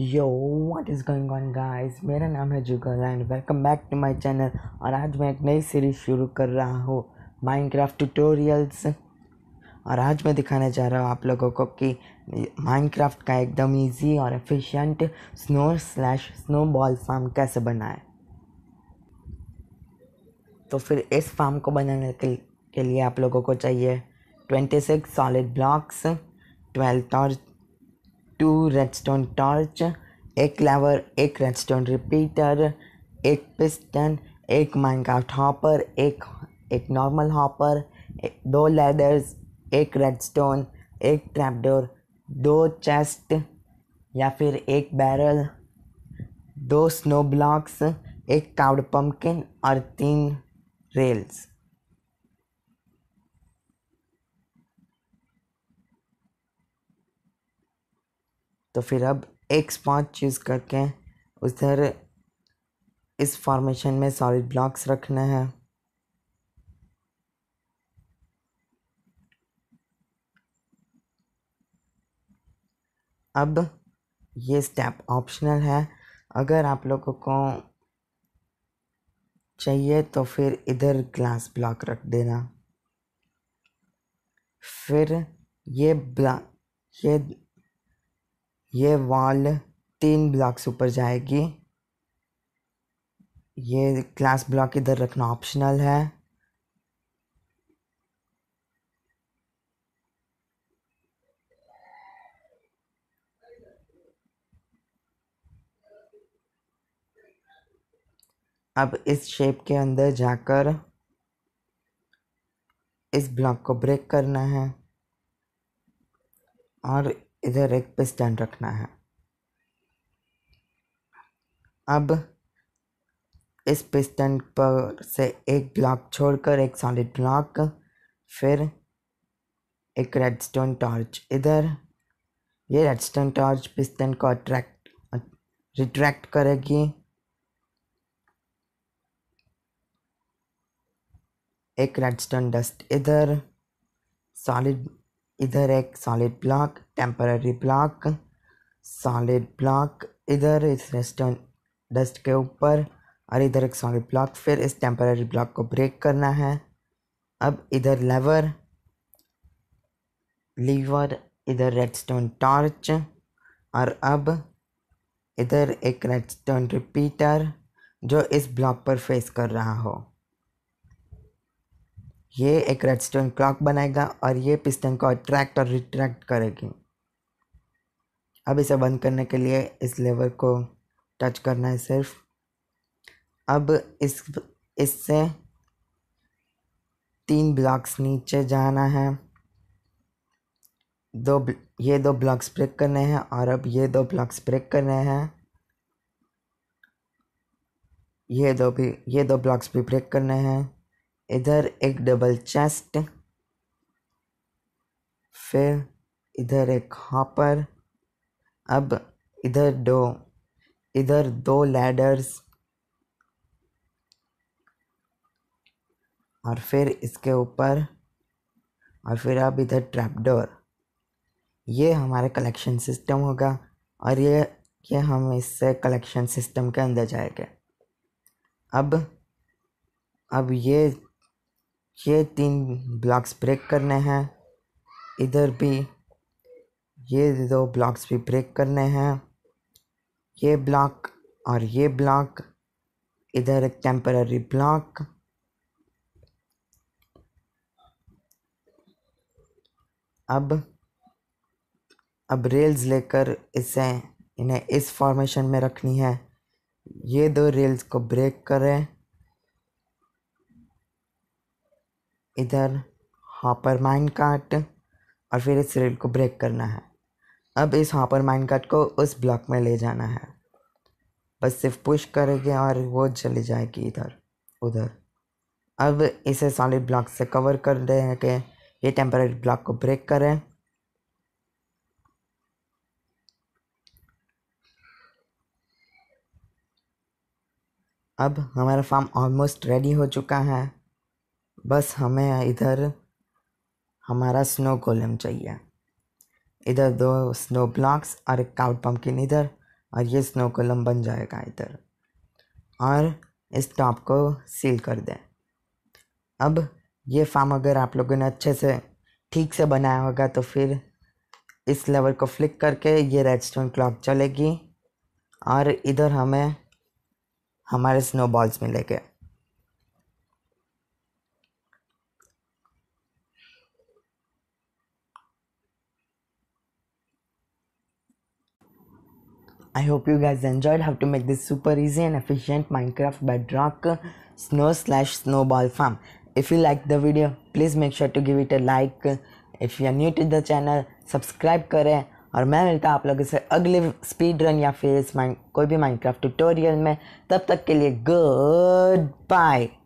Yo what is going on guys मेरा नाम है Jugal and welcome back to my channel और आज मैं एक नई सीरीज़ शुरू कर रहा हूँ माइनक्राफ्ट ट्यूटोरियल्स और आज मैं दिखाने जा रहा हूँ आप लोगों को कि माइनक्राफ्ट का एकदम इजी और efficient snow slash snow ball farm कैसे बनाए तो फिर इस फार्म को बनाने के लिए आप लोगों को चाहिए twenty six solid blocks twelfth और टू रेडस्टोन टॉर्च एक लेवर एक रेडस्टोन रिपीटर एक पिस्टन एक माइनक्राफ्ट हॉपर एक एक नॉर्मल हॉपर दो लेदर्स एक रेडस्टोन एक ट्रैपडोर दो चेस्ट या फिर एक बैरल दो स्नो ब्लॉक्स एक काउड पम्पकिन और तीन रेल्स तो फिर अब एक्स पाँच यूज़ करके उधर इस फॉर्मेशन में सॉलिड ब्लॉक्स रखना है अब ये स्टेप ऑप्शनल है अगर आप लोगों को चाहिए तो फिर इधर ग्लास ब्लॉक रख देना फिर ये ब्लॉक ये ये वॉल तीन ब्लॉक्स ऊपर जाएगी ये क्लास ब्लॉक इधर रखना ऑप्शनल है अब इस शेप के अंदर जाकर इस ब्लॉक को ब्रेक करना है और इधर एक पिस्टन रखना है अब इस पिस्टन पर से एक ब्लॉक छोड़कर एक सॉलिड ब्लॉक फिर एक रेडस्टोन टॉर्च इधर ये रेडस्टोन टॉर्च पिस्टन को अट्रैक्ट रिट्रैक्ट करेगी एक रेडस्टोन डस्ट इधर सॉलिड इधर एक solid block temporary block solid block इधर इस रेस्टोरेंट डस्ट के ऊपर और इधर एक सॉलिड ब्लॉक फिर इस टेम्पररी ब्लॉक को ब्रेक करना है अब इधर लेवर लीवर इधर रेडस्टोन टॉर्च और अब इधर एक रेडस्टोन रिपीटर जो इस ब्लॉक पर फेस कर रहा हो ये एक रेडस्टोन क्लॉक बनाएगा और ये पिस्टन को अट्रैक्ट और रिट्रैक्ट करेगी अब इसे बंद करने के लिए इस लेवर को टच करना है सिर्फ अब इस इससे तीन ब्लॉक्स नीचे जाना है दो ये दो ब्लॉक्स ब्रेक करने हैं और अब ये दो ब्लॉक्स ब्रेक करने हैं ये दो भी ये दो ब्लॉक्स भी ब्रेक करने हैं इधर एक डबल चेस्ट फिर इधर एक हॉपर अब इधर दो इधर दो लैडर्स और फिर इसके ऊपर और फिर अब इधर ट्रैपडोर ये हमारा कलेक्शन सिस्टम होगा और ये ये हम इससे कलेक्शन सिस्टम के अंदर जाएंगे अब अब ये ये तीन ब्लॉक्स ब्रेक करने हैं इधर भी ये दो ब्लॉक्स भी ब्रेक करने हैं ये ब्लॉक और ये ब्लॉक इधर एक टेम्पररी ब्लॉक अब अब रेल्स लेकर इसे इन्हें इस फॉर्मेशन में रखनी है ये दो रेल्स को ब्रेक करें इधर हॉपर माइंड काट और फिर इस रेल को ब्रेक करना है अब इस हॉपर माइंड काट को उस ब्लॉक में ले जाना है बस सिर्फ पुश करेंगे और वो चली जाएगी इधर उधर अब इसे सॉलिड ब्लॉक से कवर कर दें कि ये टेम्पररी ब्लॉक को ब्रेक करें अब हमारा फार्म ऑलमोस्ट रेडी हो चुका है बस हमें इधर हमारा स्नो कॉलम चाहिए इधर दो स्नो ब्लॉक्स और एक काउट पम्पकिन इधर और ये स्नो कॉलम बन जाएगा इधर और इस टॉप को सील कर दें अब ये फार्म अगर आप लोगों ने अच्छे से ठीक से बनाया होगा तो फिर इस लेवल को फ्लिक करके ये रेडस्टोन क्लॉक चलेगी और इधर हमें हमारे स्नोबॉल्स मिलेंगे I hope you guys enjoyed how to make this super easy and efficient Minecraft bedrock snow slash snowball farm. If you liked the video, please make sure to give it a like. If you are new to the channel, subscribe करें और मैं मिलता आप लोगों से अगले speed run या फिर इस कोई भी माइनक्राफ्ट ट्यूटोरियल में तब तक के लिए गुड बाय